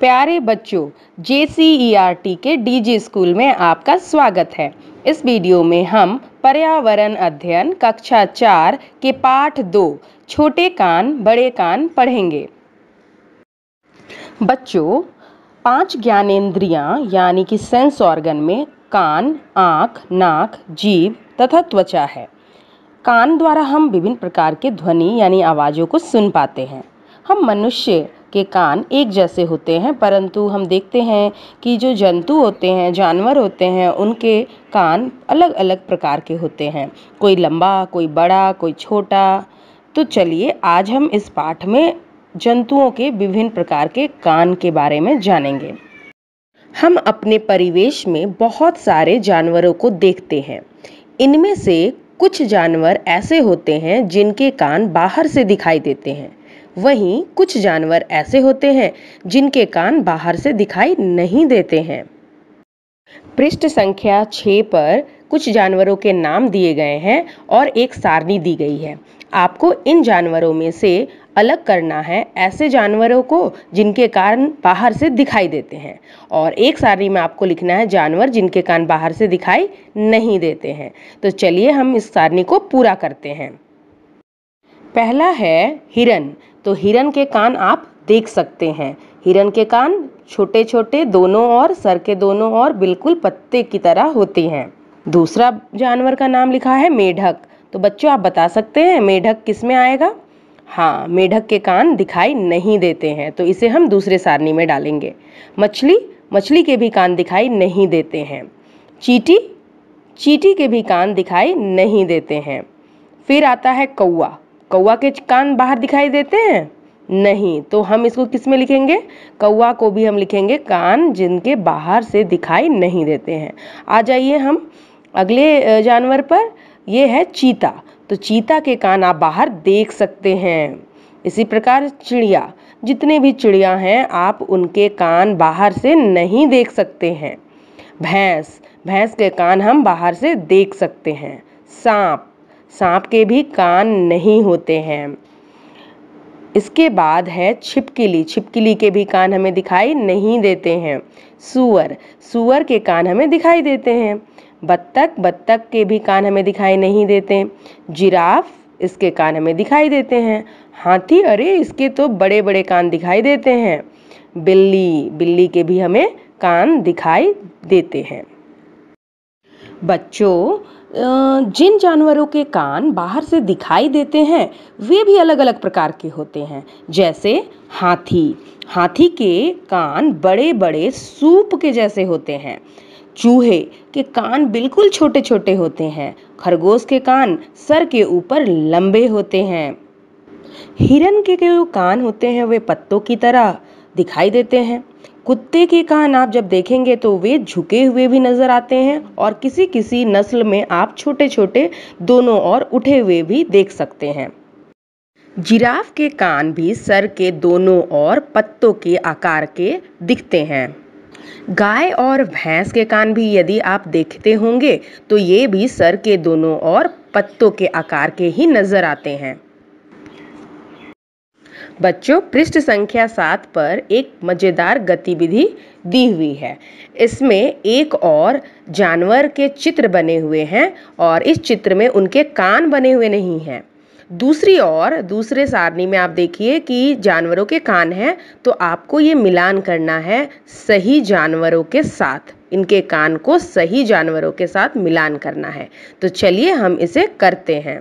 प्यारे बच्चों J C e के डीजी स्कूल में आपका स्वागत है इस वीडियो में हम पर्यावरण अध्ययन कक्षा चार के पाठ दो छोटे कान बड़े कान पढ़ेंगे बच्चों पांच ज्ञानेन्द्रियां यानी कि सेंस ऑर्गन में कान आँख नाक जीव तथा त्वचा है कान द्वारा हम विभिन्न प्रकार के ध्वनि यानी आवाज़ों को सुन पाते हैं हम मनुष्य के कान एक जैसे होते हैं परंतु हम देखते हैं कि जो जंतु होते हैं जानवर होते हैं उनके कान अलग अलग प्रकार के होते हैं कोई लंबा कोई बड़ा कोई छोटा तो चलिए आज हम इस पाठ में जंतुओं के विभिन्न प्रकार के कान के बारे में जानेंगे हम अपने परिवेश में बहुत सारे जानवरों को देखते हैं इनमें से कुछ जानवर ऐसे होते हैं जिनके कान बाहर से दिखाई देते हैं वहीं कुछ जानवर ऐसे होते हैं जिनके कान बाहर से दिखाई नहीं देते हैं पृष्ठ संख्या छ पर कुछ जानवरों के नाम दिए गए हैं और एक सारणी दी गई है आपको इन जानवरों में से अलग करना है ऐसे जानवरों को जिनके कान बाहर से दिखाई देते हैं और एक सारणी में आपको लिखना है जानवर जिनके कान बाहर से दिखाई नहीं देते हैं तो चलिए हम इस सारणी को पूरा करते हैं पहला है हिरन तो हिरन के कान आप देख सकते हैं हिरन के कान छोटे छोटे दोनों और सर के दोनों और बिल्कुल पत्ते की तरह होते हैं दूसरा जानवर का नाम लिखा है मेढक तो बच्चों आप बता सकते हैं मेढक किस में आएगा हाँ मेढक के कान दिखाई नहीं देते हैं तो इसे हम दूसरे सारणी में डालेंगे मछली मछली के भी कान दिखाई नहीं देते हैं चीटी चीटी के भी कान दिखाई नहीं देते हैं फिर आता है कौआ कौआ के कान बाहर दिखाई देते हैं नहीं तो हम इसको किस में लिखेंगे कौआ को भी हम लिखेंगे कान जिनके बाहर से दिखाई नहीं देते हैं आ जाइए हम अगले जानवर पर ये है चीता तो चीता के कान आप बाहर देख सकते हैं इसी प्रकार चिड़िया जितने भी चिड़िया हैं आप उनके कान बाहर से नहीं देख सकते हैं भैंस भैंस के कान हम बाहर से देख सकते हैं सांप सांप के भी कान नहीं होते हैं इसके बाद है छिपकली छिपकली के भी कान हमें दिखाई नहीं देते हैं सुअर सुअर के कान हमें दिखाई देते हैं बत्तख बत्तख के भी कान हमें दिखाई नहीं देते जिराफ इसके कान हमें दिखाई देते हैं हाथी अरे इसके तो बड़े बड़े कान दिखाई देते हैं बिल्ली बिल्ली के भी हमें कान दिखाई देते हैं बच्चों जिन जानवरों के कान बाहर से दिखाई देते हैं वे भी अलग अलग प्रकार के होते हैं जैसे हाथी हाथी के कान बड़े बड़े सूप के जैसे होते हैं चूहे के कान बिल्कुल छोटे छोटे होते हैं खरगोश के कान सर के ऊपर लंबे होते हैं हिरन के जो कान होते हैं वे पत्तों की तरह दिखाई देते हैं कुत्ते के कान आप जब देखेंगे तो वे झुके हुए भी नज़र आते हैं और किसी किसी नस्ल में आप छोटे छोटे दोनों और उठे हुए भी देख सकते हैं जिराफ के कान भी सर के दोनों और पत्तों के आकार के दिखते हैं गाय और भैंस के कान भी यदि आप देखते होंगे तो ये भी सर के दोनों और पत्तों के आकार के ही नज़र आते हैं बच्चों पृष्ठ संख्या सात पर एक मज़ेदार गतिविधि दी हुई है इसमें एक और जानवर के चित्र बने हुए हैं और इस चित्र में उनके कान बने हुए नहीं हैं दूसरी ओर दूसरे सारणी में आप देखिए कि जानवरों के कान हैं तो आपको ये मिलान करना है सही जानवरों के साथ इनके कान को सही जानवरों के साथ मिलान करना है तो चलिए हम इसे करते हैं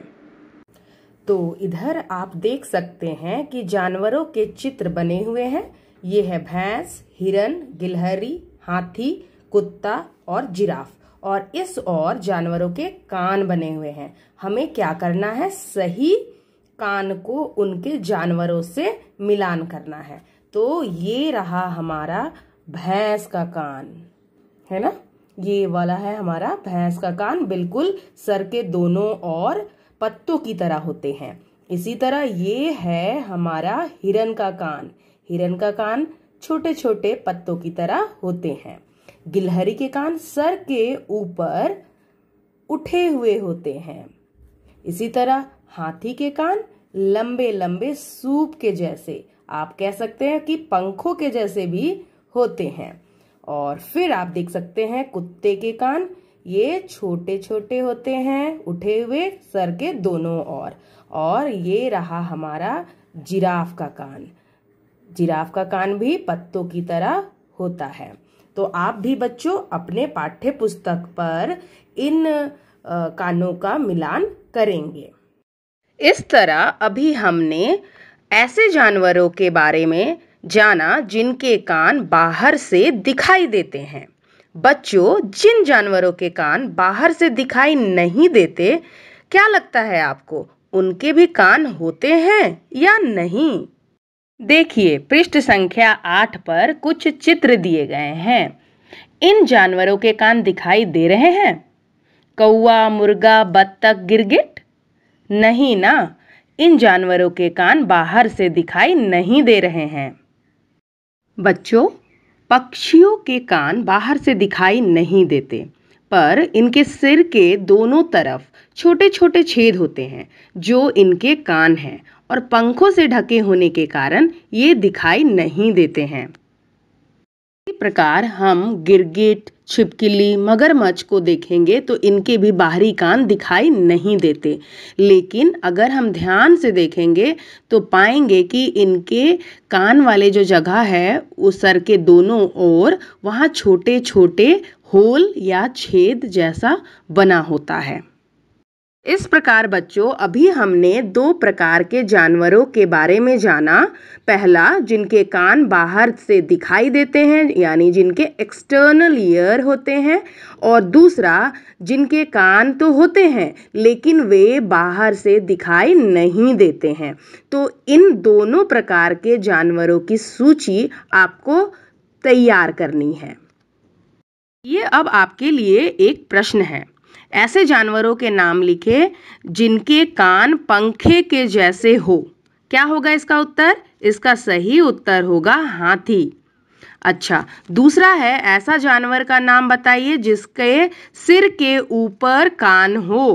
तो इधर आप देख सकते हैं कि जानवरों के चित्र बने हुए हैं ये है भैंस हिरन गिलहरी हाथी कुत्ता और जिराफ और इस और जानवरों के कान बने हुए हैं हमें क्या करना है सही कान को उनके जानवरों से मिलान करना है तो ये रहा हमारा भैंस का कान है ना ये वाला है हमारा भैंस का कान बिल्कुल सर के दोनों और पत्तों की तरह होते हैं इसी तरह ये है हमारा हिरन का कान हिरन का कान छोटे छोटे पत्तों की तरह होते हैं गिलहरी के कान सर के ऊपर उठे हुए होते हैं इसी तरह हाथी के कान लंबे लंबे सूप के जैसे आप कह सकते हैं कि पंखों के जैसे भी होते हैं और फिर आप देख सकते हैं कुत्ते के कान ये छोटे छोटे होते हैं उठे हुए सर के दोनों ओर और ये रहा हमारा जिराफ का कान जिराफ का कान भी पत्तों की तरह होता है तो आप भी बच्चों अपने पाठ्य पुस्तक पर इन कानों का मिलान करेंगे इस तरह अभी हमने ऐसे जानवरों के बारे में जाना जिनके कान बाहर से दिखाई देते हैं बच्चों जिन जानवरों के कान बाहर से दिखाई नहीं देते क्या लगता है आपको उनके भी कान होते हैं या नहीं देखिए पृष्ठ संख्या आठ पर कुछ चित्र दिए गए हैं इन जानवरों के कान दिखाई दे रहे हैं कौआ मुर्गा बत्तख गिरगिट नहीं ना इन जानवरों के कान बाहर से दिखाई नहीं दे रहे हैं बच्चों पक्षियों के कान बाहर से दिखाई नहीं देते पर इनके सिर के दोनों तरफ छोटे छोटे छेद होते हैं जो इनके कान हैं और पंखों से ढके होने के कारण ये दिखाई नहीं देते हैं प्रकार हम गिरगिट छिपकली मगरमच्छ को देखेंगे तो इनके भी बाहरी कान दिखाई नहीं देते लेकिन अगर हम ध्यान से देखेंगे तो पाएंगे कि इनके कान वाले जो जगह है उस सर के दोनों ओर वहाँ छोटे छोटे होल या छेद जैसा बना होता है इस प्रकार बच्चों अभी हमने दो प्रकार के जानवरों के बारे में जाना पहला जिनके कान बाहर से दिखाई देते हैं यानी जिनके एक्सटर्नल ईयर होते हैं और दूसरा जिनके कान तो होते हैं लेकिन वे बाहर से दिखाई नहीं देते हैं तो इन दोनों प्रकार के जानवरों की सूची आपको तैयार करनी है ये अब आपके लिए एक प्रश्न है ऐसे जानवरों के नाम लिखे जिनके कान पंखे के जैसे हो क्या होगा इसका उत्तर इसका सही उत्तर होगा हाथी अच्छा दूसरा है ऐसा जानवर का नाम बताइए जिसके सिर के ऊपर कान हो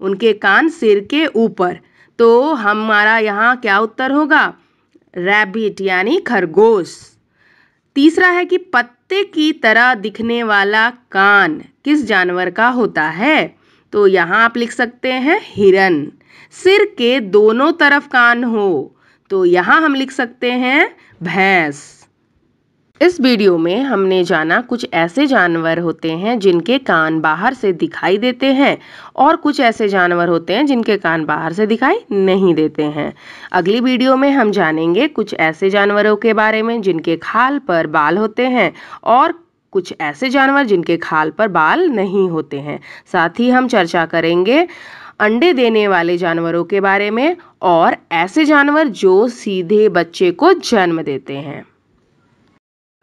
उनके कान सिर के ऊपर तो हमारा यहाँ क्या उत्तर होगा रैबिट यानी खरगोश तीसरा है कि पत्ते की तरह दिखने वाला कान किस जानवर का होता है तो यहाँ आप लिख सकते हैं हिरन सिर के दोनों तरफ कान हो तो यहाँ हम लिख सकते हैं भैंस इस वीडियो में हमने जाना कुछ ऐसे जानवर होते हैं जिनके कान बाहर से दिखाई देते हैं और कुछ ऐसे जानवर होते हैं जिनके कान बाहर से दिखाई नहीं देते हैं अगली वीडियो में हम जानेंगे कुछ ऐसे जानवरों के बारे में जिनके खाल पर बाल होते हैं और कुछ ऐसे जानवर जिनके खाल पर बाल नहीं होते हैं साथ ही हम चर्चा करेंगे अंडे देने वाले जानवरों के बारे में और ऐसे जानवर जो सीधे बच्चे को जन्म देते हैं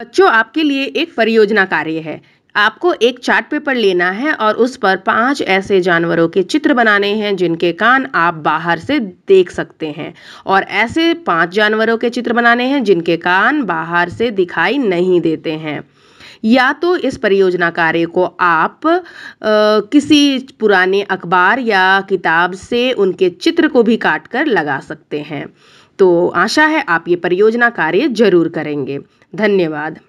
बच्चों आपके लिए एक परियोजना कार्य है आपको एक चार्ट पेपर लेना है और उस पर पांच ऐसे जानवरों के चित्र बनाने हैं जिनके कान आप बाहर से देख सकते हैं और ऐसे पांच जानवरों के चित्र बनाने हैं जिनके कान बाहर से दिखाई नहीं देते हैं या तो इस परियोजना कार्य को आप आ, किसी पुराने अखबार या किताब से उनके चित्र को भी काट कर लगा सकते हैं तो आशा है आप ये परियोजना कार्य जरूर करेंगे धन्यवाद